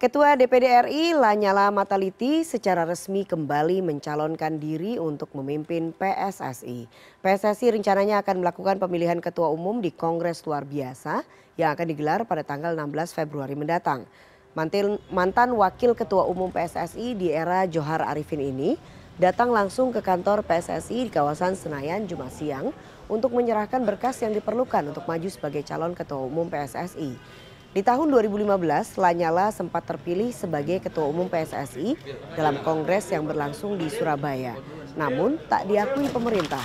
Ketua DPD RI Lanyala Mataliti secara resmi kembali mencalonkan diri untuk memimpin PSSI. PSSI rencananya akan melakukan pemilihan ketua umum di Kongres Luar Biasa yang akan digelar pada tanggal 16 Februari mendatang. Mantil, mantan Wakil Ketua Umum PSSI di era Johar Arifin ini datang langsung ke kantor PSSI di kawasan Senayan Jumat siang untuk menyerahkan berkas yang diperlukan untuk maju sebagai calon Ketua Umum PSSI. Di tahun 2015, Lanyala sempat terpilih sebagai Ketua Umum PSSI dalam Kongres yang berlangsung di Surabaya namun tak diakui pemerintah.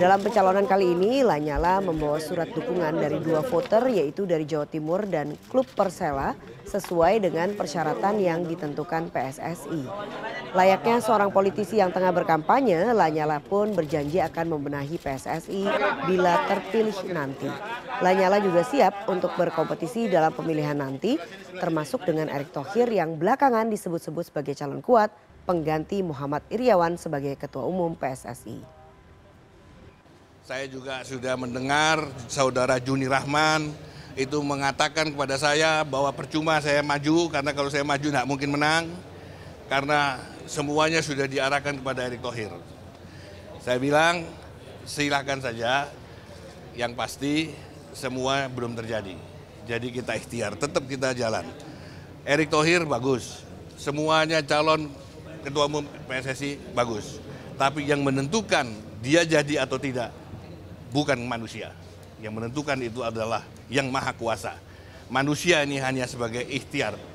Dalam pencalonan kali ini, Lanyala membawa surat dukungan dari dua voter yaitu dari Jawa Timur dan klub Persela sesuai dengan persyaratan yang ditentukan PSSI. Layaknya seorang politisi yang tengah berkampanye, Lanyala pun berjanji akan membenahi PSSI bila terpilih nanti. Lanyala juga siap untuk berkompetisi dalam pemilihan nanti, termasuk dengan Erick Thohir yang belakangan disebut-sebut sebagai calon kuat pengganti Muhammad Iriawan sebagai Ketua Umum PSSI. Saya juga sudah mendengar saudara Juni Rahman itu mengatakan kepada saya bahwa percuma saya maju karena kalau saya maju tidak mungkin menang karena semuanya sudah diarahkan kepada Erick Thohir. Saya bilang silahkan saja yang pasti semua belum terjadi. Jadi kita ikhtiar, tetap kita jalan. Erick Thohir bagus, semuanya calon ketua umum PSSI bagus. Tapi yang menentukan dia jadi atau tidak bukan manusia. Yang menentukan itu adalah yang maha kuasa. Manusia ini hanya sebagai ikhtiar